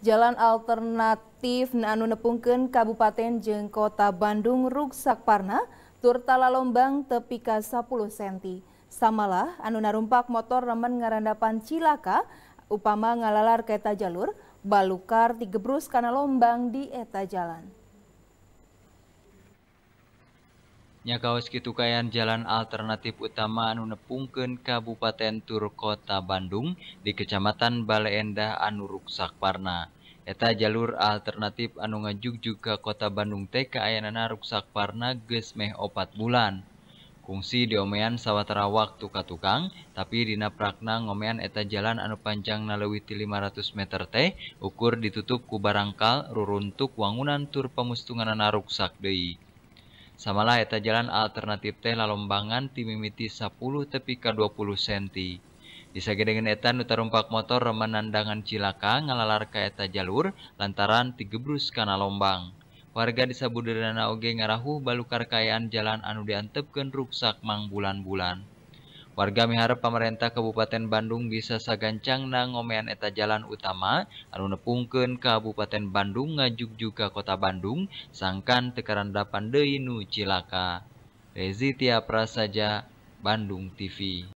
Jalan alternatif Nanu Nepungken Kabupaten Jeng Kota Bandung Ruksak Parna, Turtala tepi tepika 10 cm. Samalah, anu narumpak motor remen ngarandapan cilaka, upama ngalalar keta jalur, balukar digebrus karena lombang di eta jalan. punya Kaosskiukaian Jalan alternanatiftama anu Nepungkeun Kabupaten Tur kota Bandung di Kecamatan Baleenenda Anu Ruksakparna. ta jalur alternatif anu ngajug juga Kota Bandung T Kaaan Ruksakparna gesmeh opat bulan. Kungsi diomeian sawwatera Wak katukang tapi dinnaprakna ngoomean eta Jalan Anu panjangjang naleiti 500mt ukur ditutup ku barangkal Ruruntuk wangunan Turpemustunganan Naruksak Dei. samalah eta Ja alternatif Tealombangan tim mimiti 10 te ka 20 senti. Disage dengan eta nutarrumppak motor remenandangan cilaka ngalalar ka eta jalur, lantaran tigebrus Kanalombang. Warga dis sabuana Oge ngarahhu balarkaian Ja Anudean tepkeunruksak Mang bulan bulann. Warga miharap pemerintah Kabupaten Bandung bisa sagancang na ngomean eta jalan utama anu nepungkeun Kabupaten Bandung ngajuk juga Kota Bandung sangkan tekaran dapan deui nu cilaka. Rezitia Prasaja, Bandung TV